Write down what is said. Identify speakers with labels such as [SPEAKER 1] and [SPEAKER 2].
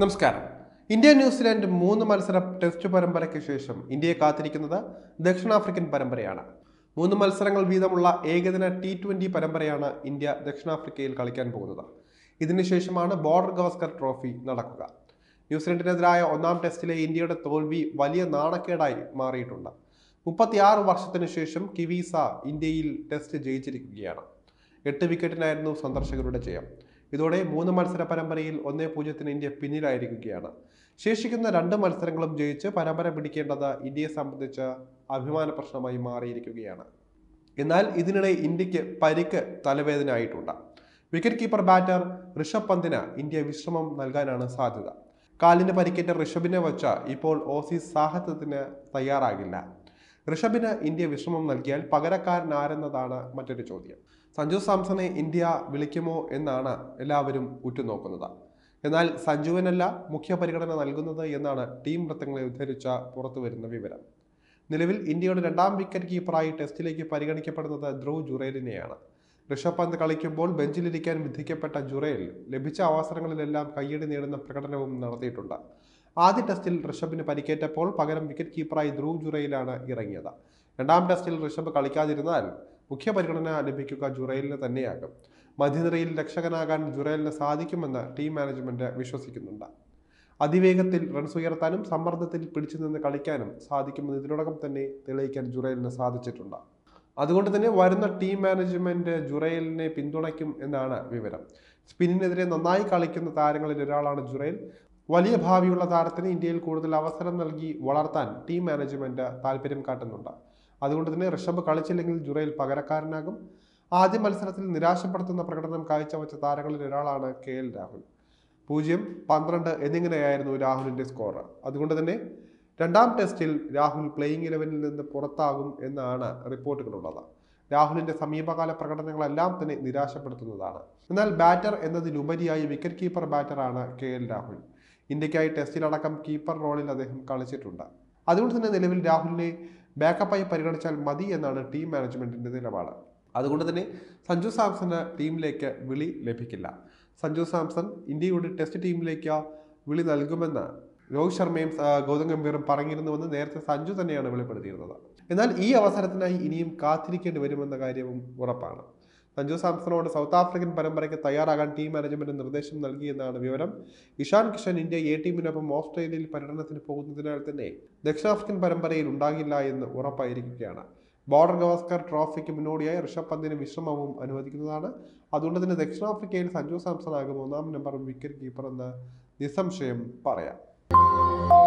[SPEAKER 1] നമസ്കാരം India New Zealand മൂന്ന് മത്സര ടെസ്റ്റ് പരമ്പരയ്ക്ക് ശേഷം ഇന്ത്യയെ കാത്തിരിക്കുന്നത് ദക്ഷിണാഫ്രിക്കൻ പരമ്പരയാണ് മൂന്ന് മത്സരങ്ങൾ വീതമുള്ള ഏകദിന ടി ട്വൻ്റി പരമ്പരയാണ് ഇന്ത്യ ദക്ഷിണാഫ്രിക്കയിൽ കളിക്കാൻ പോകുന്നത് ഇതിനുശേഷമാണ് ബോർഡർ ഗവസ്കർ ട്രോഫി നടക്കുക ന്യൂസിലൻഡിനെതിരായ ഒന്നാം ടെസ്റ്റിലെ ഇന്ത്യയുടെ തോൽവി വലിയ നാണക്കേടായി മാറിയിട്ടുണ്ട് മുപ്പത്തിയാറ് വർഷത്തിനു ശേഷം കിവീസ ഇന്ത്യയിൽ ടെസ്റ്റ് ജയിച്ചിരിക്കുകയാണ് എട്ട് വിക്കറ്റിനായിരുന്നു സന്ദർശകരുടെ ജയം ഇതോടെ മൂന്ന് മത്സര പരമ്പരയിൽ ഒന്നേ പൂജ്യത്തിന് ഇന്ത്യ പിന്നിലായിരിക്കുകയാണ് ശേഷിക്കുന്ന രണ്ട് മത്സരങ്ങളും ജയിച്ച് പരമ്പര പിടിക്കേണ്ടത് ഇന്ത്യയെ സംബന്ധിച്ച് അഭിമാന പ്രശ്നമായി മാറിയിരിക്കുകയാണ് എന്നാൽ ഇതിനിടെ ഇന്ത്യക്ക് പരിക്ക് തലവേദന ആയിട്ടുണ്ട് വിക്കറ്റ് കീപ്പർ ബാറ്റർ ഋഷഭ് പന്തിന് ഇന്ത്യ വിശ്രമം നൽകാനാണ് സാധ്യത കാലിന് പരിക്കേറ്റ ഋഷഭിനെ വച്ച ഇപ്പോൾ ഓസീസ് സാഹസത്തിന് തയ്യാറാകില്ല ഋഷഭിന് ഇന്ത്യ വിശ്രമം നൽകിയാൽ പകരക്കാരൻ മറ്റൊരു ചോദ്യം സഞ്ജു സാംസണെ ഇന്ത്യ വിളിക്കുമോ എന്നാണ് എല്ലാവരും ഉറ്റുനോക്കുന്നത് എന്നാൽ സഞ്ജുവിനല്ല മുഖ്യ പരിഗണന നൽകുന്നത് എന്നാണ് ടീം വൃത്തങ്ങളെ ഉദ്ധരിച്ച പുറത്തുവരുന്ന വിവരം നിലവിൽ ഇന്ത്യയുടെ രണ്ടാം വിക്കറ്റ് കീപ്പറായി ടെസ്റ്റിലേക്ക് പരിഗണിക്കപ്പെടുന്നത് ധ്രുവ് ജുറേലിനെയാണ് ഋഷഭ് പന്ത് കളിക്കുമ്പോൾ ബെഞ്ചിലിരിക്കാൻ വിധിക്കപ്പെട്ട ജുറേൽ ലഭിച്ച അവസരങ്ങളിലെല്ലാം കയ്യടി നേടുന്ന പ്രകടനവും നടത്തിയിട്ടുണ്ട് ആദ്യ ടെസ്റ്റിൽ ഋഷഭിന് പരിക്കേറ്റപ്പോൾ പകരം വിക്കറ്റ് കീപ്പറായി ധ്രുവ് ജുറയിലാണ് ഇറങ്ങിയത് രണ്ടാം ടെസ്റ്റിൽ ഋഷഭ് കളിക്കാതിരുന്നാൽ മുഖ്യ പരിഗണന ലഭിക്കുക ജുറയിലിന് തന്നെയാകും മധ്യനിരയിൽ രക്ഷകനാകാൻ ജുറയലിന് സാധിക്കുമെന്ന് ടീം മാനേജ്മെന്റ് വിശ്വസിക്കുന്നുണ്ട് അതിവേഗത്തിൽ റൺസ് ഉയർത്താനും സമ്മർദ്ദത്തിൽ പിടിച്ചു നിന്ന് കളിക്കാനും സാധിക്കുമെന്ന് ഇതിനോടകം തന്നെ തെളിയിക്കാൻ ജുറയലിന് സാധിച്ചിട്ടുണ്ട് അതുകൊണ്ട് തന്നെ വരുന്ന ടീം മാനേജ്മെന്റ് ജുറൈലിനെ പിന്തുണയ്ക്കും എന്നാണ് വിവരം സ്പിന്നിനെതിരെ നന്നായി കളിക്കുന്ന താരങ്ങളിൽ ഒരാളാണ് ജുറൈൽ വലിയ ഭാവിയുള്ള താരത്തിന് ഇന്ത്യയിൽ കൂടുതൽ അവസരം നൽകി വളർത്താൻ ടീം മാനേജ്മെന്റ് താല്പര്യം കാട്ടുന്നുണ്ട് അതുകൊണ്ട് തന്നെ ഋഷഭ് കളിച്ചില്ലെങ്കിൽ ജുറയിൽ പകരക്കാരനാകും ആദ്യ മത്സരത്തിൽ നിരാശപ്പെടുത്തുന്ന പ്രകടനം കാഴ്ചവെച്ച താരങ്ങളിൽ ഒരാളാണ് കെ എൽ രാഹുൽ പൂജ്യം പന്ത്രണ്ട് എന്നിങ്ങനെയായിരുന്നു രാഹുലിന്റെ സ്കോർ അതുകൊണ്ട് തന്നെ രണ്ടാം ടെസ്റ്റിൽ രാഹുൽ പ്ലേയിങ് ഇലവനിൽ നിന്ന് പുറത്താകും എന്നാണ് റിപ്പോർട്ടുകളുള്ളത് രാഹുലിന്റെ സമീപകാല പ്രകടനങ്ങളെല്ലാം തന്നെ നിരാശപ്പെടുത്തുന്നതാണ് എന്നാൽ ബാറ്റർ എന്നതിലുപരിയായി വിക്കറ്റ് കീപ്പർ ബാറ്ററാണ് കെ എൽ രാഹുൽ ഇന്ത്യക്കായി ടെസ്റ്റിലടക്കം കീപ്പർ റോളിൽ അദ്ദേഹം കളിച്ചിട്ടുണ്ട് അതുകൊണ്ട് തന്നെ നിലവിൽ രാഹുലിനെ ബാക്കപ്പായി പരിഗണിച്ചാൽ മതി എന്നാണ് ടീം മാനേജ്മെന്റിന്റെ നിലപാട് അതുകൊണ്ട് തന്നെ സഞ്ജു സാംസന് ടീമിലേക്ക് വിളി ലഭിക്കില്ല സഞ്ജു സാംസൺ ഇന്ത്യയുടെ ടെസ്റ്റ് ടീമിലേക്ക് വിളി നൽകുമെന്ന് രോഹിത് ശർമ്മയും ഗൗതം ഗംഭീറും പറഞ്ഞിരുന്നുവെന്ന് നേരത്തെ സഞ്ജു തന്നെയാണ് വെളിപ്പെടുത്തിയിരുന്നത് എന്നാൽ ഈ അവസരത്തിനായി ഇനിയും കാത്തിരിക്കേണ്ടി വരുമെന്ന കാര്യവും ഉറപ്പാണ് സഞ്ജു സാംസണോട് സൗത്ത് ആഫ്രിക്കൻ പരമ്പരയ്ക്ക് തയ്യാറാകാൻ ടീം മാനേജ്മെന്റ് നിർദ്ദേശം നൽകിയെന്നാണ് വിവരം ഇഷാൻ കിഷൻ ഇന്ത്യ എ ടീമിനൊപ്പം ഓസ്ട്രേലിയയിൽ പര്യടനത്തിന് പോകുന്നതിനാൽ തന്നെ ദക്ഷിണാഫ്രിക്കൻ പരമ്പരയിൽ ഉണ്ടാകില്ല എന്ന് ഉറപ്പായിരിക്കുകയാണ് ബോർഡർ ഗവാസ്കർ ട്രോഫിക്ക് മുന്നോടിയായി ഋഷഭ് പന്തിന് വിശ്രമവും അനുവദിക്കുന്നതാണ് അതുകൊണ്ട് തന്നെ ദക്ഷിണാഫ്രിക്കയിൽ സഞ്ജു സാംസൺ ആകും ഒന്നാം നമ്പർ വിക്കറ്റ് കീപ്പർ എന്ന് നിസ്സംശയം പറയാം Oh.